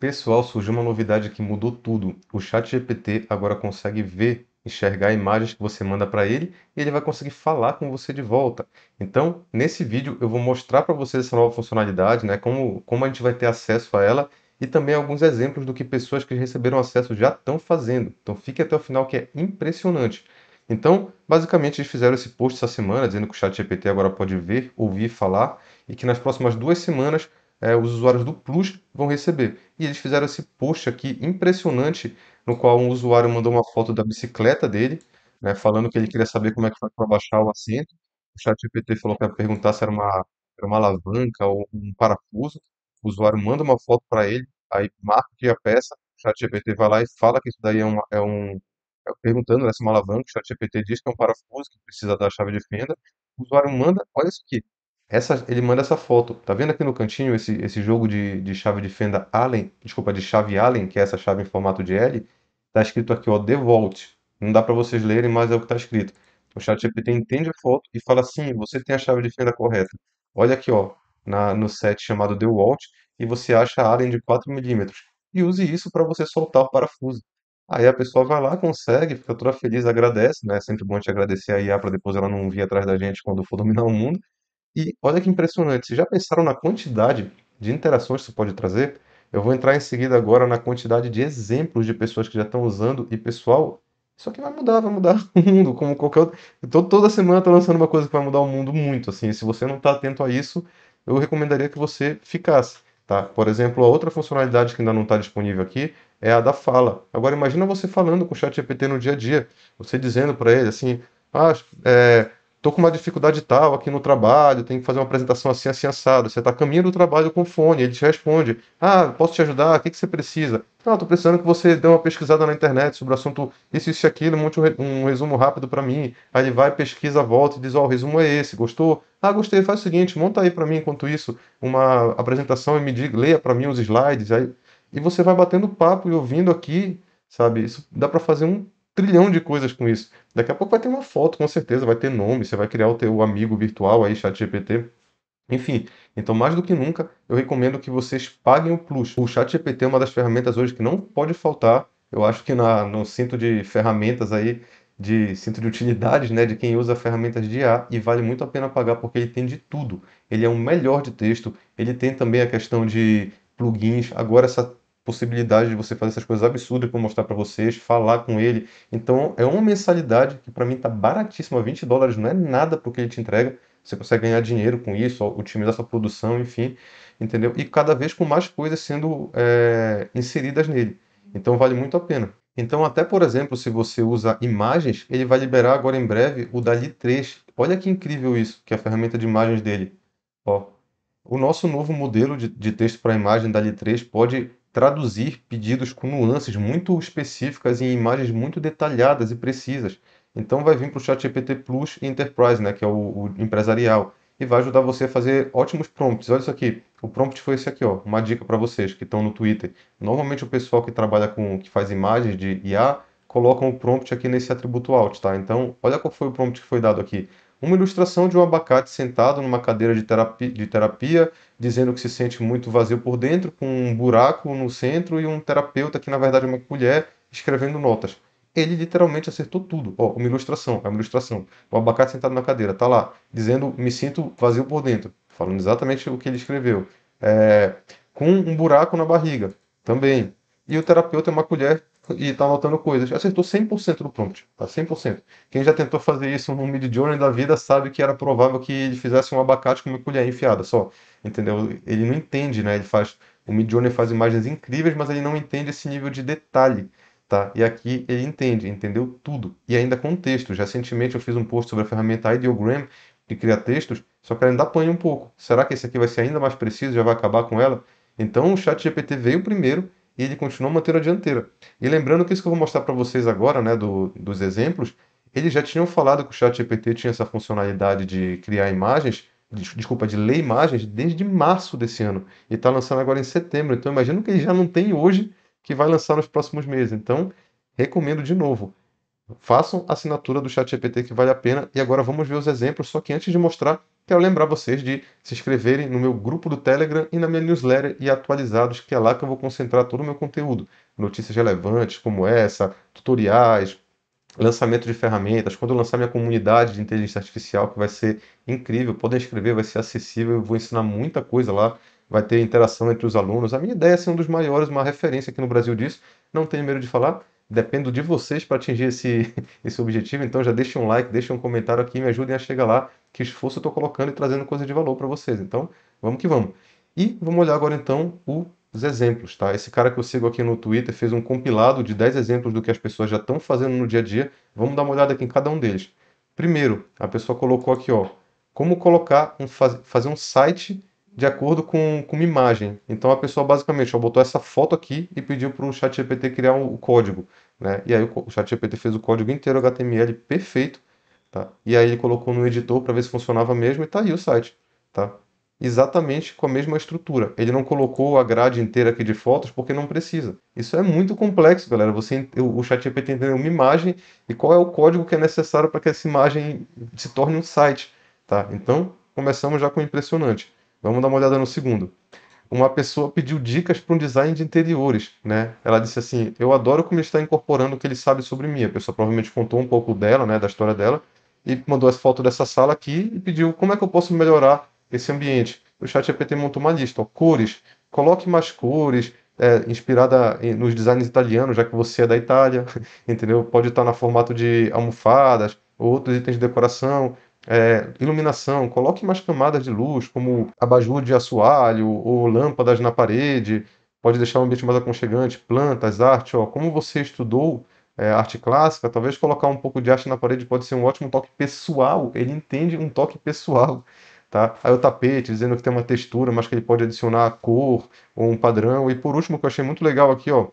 Pessoal, surgiu uma novidade que mudou tudo. O Chat GPT agora consegue ver, enxergar imagens que você manda para ele e ele vai conseguir falar com você de volta. Então, nesse vídeo eu vou mostrar para vocês essa nova funcionalidade, né, como, como a gente vai ter acesso a ela e também alguns exemplos do que pessoas que receberam acesso já estão fazendo. Então, fique até o final que é impressionante. Então, basicamente, eles fizeram esse post essa semana dizendo que o Chat GPT agora pode ver, ouvir, falar e que nas próximas duas semanas é, os usuários do Plus vão receber. E eles fizeram esse post aqui impressionante, no qual um usuário mandou uma foto da bicicleta dele, né, falando que ele queria saber como é que foi para baixar o assento. O ChatGPT falou que ia perguntar se era uma, era uma alavanca ou um parafuso. O usuário manda uma foto para ele, aí marca que a peça. O ChatGPT vai lá e fala que isso daí é, uma, é um. É, perguntando né, se é uma alavanca. O ChatGPT diz que é um parafuso, que precisa da chave de fenda. O usuário manda, olha isso aqui, essa, ele manda essa foto. Tá vendo aqui no cantinho esse, esse jogo de, de chave de fenda Allen? Desculpa, de chave Allen, que é essa chave em formato de L. Tá escrito aqui, ó, Vault. Não dá para vocês lerem, mas é o que tá escrito. O ChatGPT entende a foto e fala assim: você tem a chave de fenda correta. Olha aqui, ó, na, no set chamado Vault, e você acha a Allen de 4 milímetros. E use isso para você soltar o parafuso. Aí a pessoa vai lá, consegue, fica toda feliz, agradece, né? É sempre bom te agradecer a IA para depois ela não vir atrás da gente quando for dominar o mundo. E olha que impressionante, vocês já pensaram na quantidade de interações que isso pode trazer? Eu vou entrar em seguida agora na quantidade de exemplos de pessoas que já estão usando e pessoal, isso aqui vai mudar, vai mudar o mundo, como qualquer outro. Tô, toda semana está lançando uma coisa que vai mudar o mundo muito, assim. Se você não está atento a isso, eu recomendaria que você ficasse, tá? Por exemplo, a outra funcionalidade que ainda não está disponível aqui é a da fala. Agora imagina você falando com o ChatGPT no dia a dia, você dizendo para ele assim, ah, é, tô com uma dificuldade tal aqui no trabalho, tenho que fazer uma apresentação assim, assim, assado. Você está caminho do trabalho com fone, ele te responde, ah, posso te ajudar, o que, que você precisa? Não, estou precisando que você dê uma pesquisada na internet sobre o assunto isso, isso e aquilo, monte um resumo rápido para mim. Aí ele vai, pesquisa, volta e diz, ó, oh, o resumo é esse, gostou? Ah, gostei, faz o seguinte, monta aí para mim, enquanto isso, uma apresentação e me diga, leia para mim os slides. Aí, e você vai batendo papo e ouvindo aqui, sabe? Isso dá para fazer um trilhão de coisas com isso. Daqui a pouco vai ter uma foto, com certeza, vai ter nome, você vai criar o teu amigo virtual aí, ChatGPT. Enfim, então mais do que nunca, eu recomendo que vocês paguem o Plus. O ChatGPT é uma das ferramentas hoje que não pode faltar, eu acho que na, no cinto de ferramentas aí, de cinto de utilidades, né, de quem usa ferramentas de IA, e vale muito a pena pagar porque ele tem de tudo. Ele é o melhor de texto, ele tem também a questão de plugins, agora essa possibilidade de você fazer essas coisas absurdas para mostrar para vocês, falar com ele. Então, é uma mensalidade que para mim tá baratíssima, 20 dólares não é nada pro que ele te entrega. Você consegue ganhar dinheiro com isso, otimizar sua produção, enfim, entendeu? E cada vez com mais coisas sendo é, inseridas nele. Então, vale muito a pena. Então, até por exemplo, se você usa imagens, ele vai liberar agora em breve o Dali 3. Olha que incrível isso, que é a ferramenta de imagens dele. Ó, o nosso novo modelo de, de texto para imagem Dali 3 pode traduzir pedidos com nuances muito específicas em imagens muito detalhadas e precisas. Então vai vir para o ChatGPT Plus Enterprise, né, que é o, o, empresarial, e vai ajudar você a fazer ótimos prompts. Olha isso aqui, o prompt foi esse aqui, ó, uma dica para vocês que estão no Twitter. Normalmente o pessoal que trabalha com, que faz imagens de IA, colocam o prompt aqui nesse atributo alt, tá? Então, olha qual foi o prompt que foi dado aqui. Uma ilustração de um abacate sentado numa cadeira de terapia, de terapia, dizendo que se sente muito vazio por dentro, com um buraco no centro e um terapeuta que na verdade é uma colher escrevendo notas. Ele literalmente acertou tudo. Ó, uma ilustração, é uma ilustração. O abacate sentado na cadeira, tá lá, dizendo me sinto vazio por dentro, falando exatamente o que ele escreveu. É, com um buraco na barriga, também. E o terapeuta é uma colher e está anotando coisas. Acertou 100% do prompt, tá? 100%. Quem já tentou fazer isso no Midjourney da vida sabe que era provável que ele fizesse um abacate com uma colher enfiada só, entendeu? Ele não entende, né? Ele faz o Midjourney faz imagens incríveis, mas ele não entende esse nível de detalhe, tá? E aqui ele entende, entendeu tudo e ainda contexto. Recentemente eu fiz um post sobre a ferramenta Ideogram de criar textos, só que ela ainda apanha um pouco. Será que esse aqui vai ser ainda mais preciso? Já vai acabar com ela? Então o ChatGPT veio primeiro e ele continuou mantendo a dianteira. E lembrando que isso que eu vou mostrar para vocês agora, né, do, dos exemplos, eles já tinham falado que o ChatGPT tinha essa funcionalidade de criar imagens, desculpa, de ler imagens, desde março desse ano. E está lançando agora em setembro. Então, imagino que ele já não tem hoje, que vai lançar nos próximos meses. Então, recomendo de novo. Façam a assinatura do ChatGPT que vale a pena. E agora vamos ver os exemplos. Só que antes de mostrar, Quero lembrar vocês de se inscreverem no meu grupo do Telegram e na minha newsletter e atualizados, que é lá que eu vou concentrar todo o meu conteúdo. Notícias relevantes como essa, tutoriais, lançamento de ferramentas, quando eu lançar minha comunidade de inteligência artificial, que vai ser incrível, podem escrever, vai ser acessível, eu vou ensinar muita coisa lá, vai ter interação entre os alunos. A minha ideia é ser um dos maiores, uma referência aqui no Brasil disso, não tenho medo de falar dependo de vocês para atingir esse, esse objetivo, então já deixe um like, deixe um comentário aqui, me ajudem a chegar lá, que esforço eu estou colocando e trazendo coisa de valor para vocês. Então, vamos que vamos. E vamos olhar agora então os exemplos, tá? Esse cara que eu sigo aqui no Twitter fez um compilado de 10 exemplos do que as pessoas já estão fazendo no dia a dia. Vamos dar uma olhada aqui em cada um deles. Primeiro, a pessoa colocou aqui, ó, como colocar um fazer um site de acordo com, com uma imagem. Então a pessoa basicamente ó, botou essa foto aqui e pediu para o ChatGPT criar o um, um código. Né? E aí o, o ChatGPT fez o código inteiro HTML perfeito. Tá? E aí ele colocou no editor para ver se funcionava mesmo e tá aí o site. Tá? Exatamente com a mesma estrutura. Ele não colocou a grade inteira aqui de fotos porque não precisa. Isso é muito complexo, galera. Você, o, ChatGPT entendeu uma imagem e qual é o código que é necessário para que essa imagem se torne um site. Tá? Então, começamos já com impressionante. Vamos dar uma olhada no segundo. Uma pessoa pediu dicas para um design de interiores, né? Ela disse assim: "Eu adoro como ele está incorporando o que ele sabe sobre mim". A pessoa provavelmente contou um pouco dela, né, da história dela, e mandou essa foto dessa sala aqui e pediu: "Como é que eu posso melhorar esse ambiente?". O chat ChatGPT montou uma lista, ó, cores, coloque mais cores, é, inspirada nos designs italianos, já que você é da Itália, entendeu? Pode estar no formato de almofadas, outros itens de decoração, é, iluminação, coloque mais camadas de luz, como abajur de assoalho ou lâmpadas na parede, pode deixar o ambiente mais aconchegante, plantas, arte, ó, como você estudou é, arte clássica, talvez colocar um pouco de arte na parede pode ser um ótimo toque pessoal, ele entende um toque pessoal, tá? Aí o tapete, dizendo que tem uma textura, mas que ele pode adicionar a cor ou um padrão, e por último, que eu achei muito legal aqui, ó,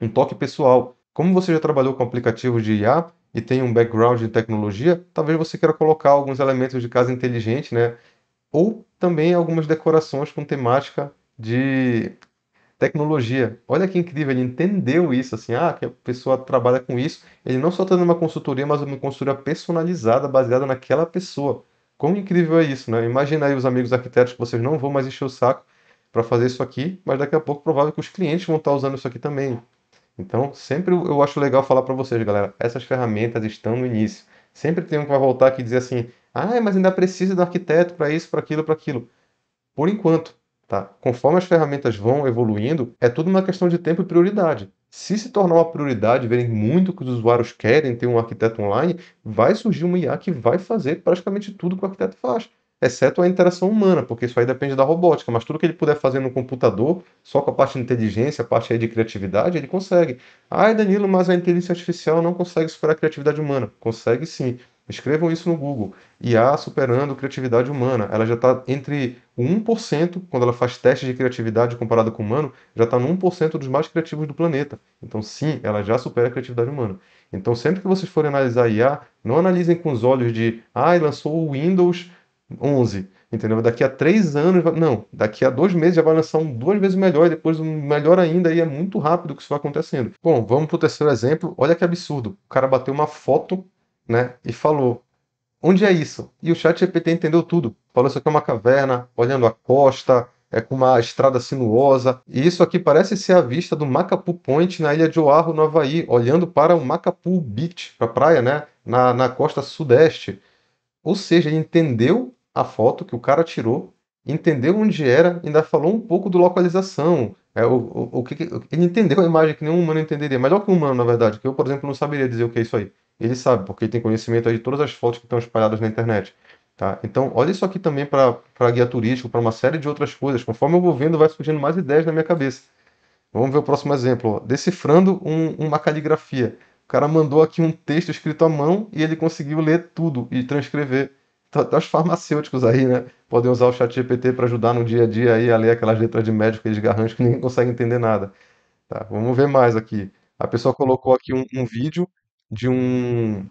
um toque pessoal. Como você já trabalhou com aplicativos de IA, e tem um background de tecnologia, talvez você queira colocar alguns elementos de casa inteligente, né? Ou também algumas decorações com temática de tecnologia. Olha que incrível, ele entendeu isso, assim, ah, que a pessoa trabalha com isso. Ele não só está dando uma consultoria, mas uma consultoria personalizada, baseada naquela pessoa. Quão incrível é isso, né? Imagina aí os amigos arquitetos que vocês não vão mais encher o saco para fazer isso aqui, mas daqui a pouco é provável que os clientes vão estar tá usando isso aqui também. Então, sempre eu acho legal falar para vocês, galera, essas ferramentas estão no início. Sempre tem um que vai voltar aqui e dizer assim: "Ah, mas ainda precisa do arquiteto para isso, para aquilo, para aquilo". Por enquanto, tá? Conforme as ferramentas vão evoluindo, é tudo uma questão de tempo e prioridade. Se se tornar uma prioridade, verem muito que os usuários querem ter um arquiteto online, vai surgir uma IA que vai fazer praticamente tudo que o arquiteto faz exceto a interação humana, porque isso aí depende da robótica, mas tudo que ele puder fazer no computador, só com a parte de inteligência, a parte aí de criatividade, ele consegue. Ai, Danilo, mas a inteligência artificial não consegue superar a criatividade humana. Consegue sim. Escrevam isso no Google. IA superando criatividade humana. Ela já está entre 1%, quando ela faz testes de criatividade comparada com o humano, já está no 1% dos mais criativos do planeta. Então, sim, ela já supera a criatividade humana. Então, sempre que vocês forem analisar IA, não analisem com os olhos de, ai, ah, lançou o Windows 11, entendeu? Daqui a três anos, não, daqui a dois meses já vai lançar um duas vezes melhor, e depois um melhor ainda, e é muito rápido que isso vai acontecendo. Bom, vamos para o terceiro exemplo. Olha que absurdo. O cara bateu uma foto, né, e falou: onde é isso? E o chat GPT entendeu tudo. Falou isso aqui é uma caverna, olhando a costa, é com uma estrada sinuosa. E isso aqui parece ser a vista do Macapu Point na ilha de Oahu, no Havaí, olhando para o Macapu Beach, para a praia, né? Na, na costa sudeste. Ou seja, ele entendeu a foto que o cara tirou, entendeu onde era, ainda falou um pouco do localização. É, o, o, o que, ele entendeu a imagem que nenhum humano entenderia. Melhor que um humano, na verdade, que eu, por exemplo, não saberia dizer o que é isso aí. Ele sabe, porque ele tem conhecimento de todas as fotos que estão espalhadas na internet. Tá? Então, olha isso aqui também para guia turístico, para uma série de outras coisas. Conforme eu vou vendo, vai surgindo mais ideias na minha cabeça. Vamos ver o próximo exemplo. Ó. Decifrando um, uma caligrafia. O cara mandou aqui um texto escrito à mão e ele conseguiu ler tudo e transcrever até tá, tá os farmacêuticos aí, né? Podem usar o chat GPT para ajudar no dia a dia aí a ler aquelas letras de médico e desgarrantes que ninguém consegue entender nada. Tá, vamos ver mais aqui. A pessoa colocou aqui um, um vídeo de um,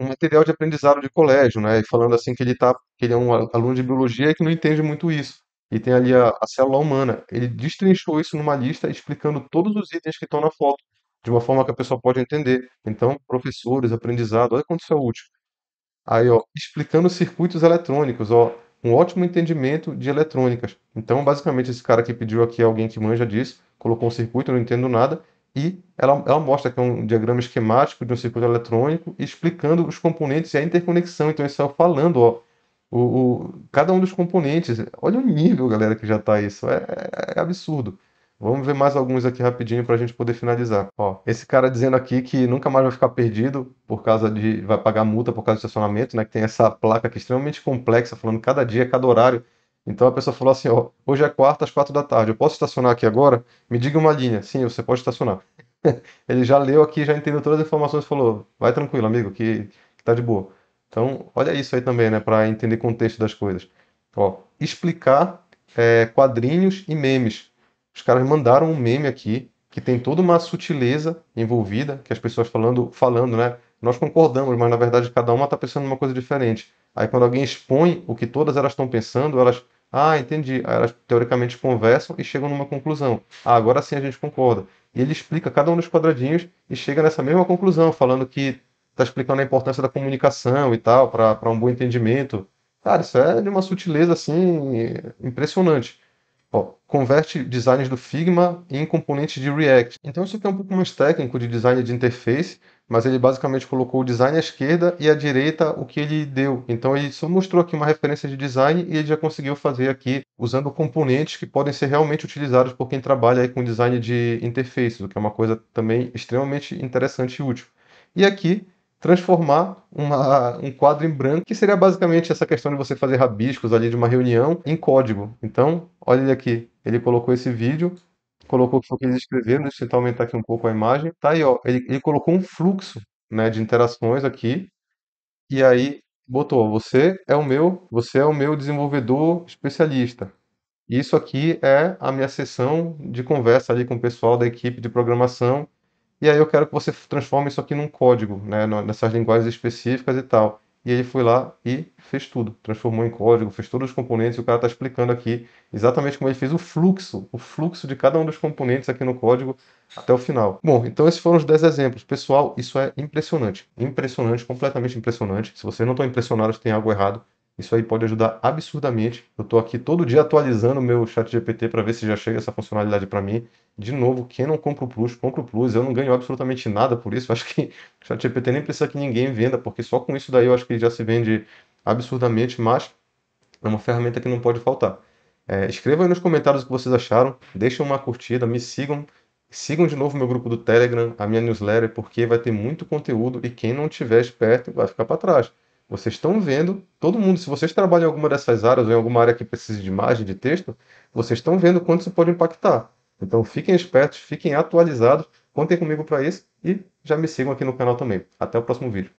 um material de aprendizado de colégio, né? E falando assim que ele tá, que ele é um aluno de biologia e que não entende muito isso. E tem ali a, a célula humana. Ele destrinchou isso numa lista explicando todos os itens que estão na foto, de uma forma que a pessoa pode entender. Então, professores, aprendizado, olha quanto isso é útil. Aí, ó, explicando circuitos eletrônicos, ó, um ótimo entendimento de eletrônicas. Então, basicamente, esse cara que pediu aqui, alguém que manja disso, colocou um circuito, não entendo nada, e ela, ela mostra aqui é um diagrama esquemático de um circuito eletrônico, explicando os componentes e a interconexão. Então, isso é falando, ó, o, o, cada um dos componentes. Olha o nível, galera, que já está isso. É, é, é absurdo. Vamos ver mais alguns aqui rapidinho para a gente poder finalizar. Ó, esse cara dizendo aqui que nunca mais vai ficar perdido por causa de. vai pagar multa por causa do estacionamento, né? Que tem essa placa aqui extremamente complexa, falando cada dia, cada horário. Então a pessoa falou assim: ó, hoje é quarta às quatro da tarde, eu posso estacionar aqui agora? Me diga uma linha. Sim, você pode estacionar. Ele já leu aqui, já entendeu todas as informações e falou: vai tranquilo, amigo, que, que tá de boa. Então, olha isso aí também, né? Para entender o contexto das coisas. Ó, explicar é, quadrinhos e memes os caras mandaram um meme aqui que tem toda uma sutileza envolvida, que as pessoas falando, falando, né? Nós concordamos, mas na verdade cada uma está pensando uma coisa diferente. Aí quando alguém expõe o que todas elas estão pensando, elas, ah, entendi. Aí elas teoricamente conversam e chegam numa conclusão. Ah, agora sim a gente concorda. E ele explica cada um dos quadradinhos e chega nessa mesma conclusão, falando que está explicando a importância da comunicação e tal, para um bom entendimento. Cara, isso é de uma sutileza assim impressionante. Ó, converte designs do Figma em componentes de React. Então isso aqui é um pouco mais técnico de design de interface, mas ele basicamente colocou o design à esquerda e à direita o que ele deu. Então ele só mostrou aqui uma referência de design e ele já conseguiu fazer aqui usando componentes que podem ser realmente utilizados por quem trabalha aí com design de interfaces, o que é uma coisa também extremamente interessante e útil. E aqui transformar uma, um quadro em branco, que seria basicamente essa questão de você fazer rabiscos ali de uma reunião em código. Então, olha ele aqui, ele colocou esse vídeo, colocou o que eles escreveram, deixa eu tentar aumentar aqui um pouco a imagem. Tá aí, ó, ele, ele colocou um fluxo né, de interações aqui, e aí botou, você é o meu, você é o meu desenvolvedor especialista. Isso aqui é a minha sessão de conversa ali com o pessoal da equipe de programação e aí eu quero que você transforme isso aqui num código, né, nessas linguagens específicas e tal. E ele foi lá e fez tudo, transformou em código, fez todos os componentes. E o cara está explicando aqui exatamente como ele fez o fluxo, o fluxo de cada um dos componentes aqui no código até o final. Bom, então esses foram os 10 exemplos. Pessoal, isso é impressionante. Impressionante, completamente impressionante. Se vocês não estão tá impressionados, tem algo errado. Isso aí pode ajudar absurdamente. Eu estou aqui todo dia atualizando o meu chat GPT para ver se já chega essa funcionalidade para mim. De novo, quem não compra o Plus, compra o Plus. Eu não ganho absolutamente nada por isso. Eu acho que o chat GPT nem precisa que ninguém venda, porque só com isso daí eu acho que já se vende absurdamente, mas é uma ferramenta que não pode faltar. É, escrevam aí nos comentários o que vocês acharam, deixem uma curtida, me sigam, sigam de novo meu grupo do Telegram, a minha newsletter, porque vai ter muito conteúdo e quem não tiver esperto vai ficar para trás. Vocês estão vendo, todo mundo, se vocês trabalham em alguma dessas áreas ou em alguma área que precise de imagem, de texto, vocês estão vendo quanto isso pode impactar. Então fiquem espertos, fiquem atualizados, contem comigo para isso e já me sigam aqui no canal também. Até o próximo vídeo.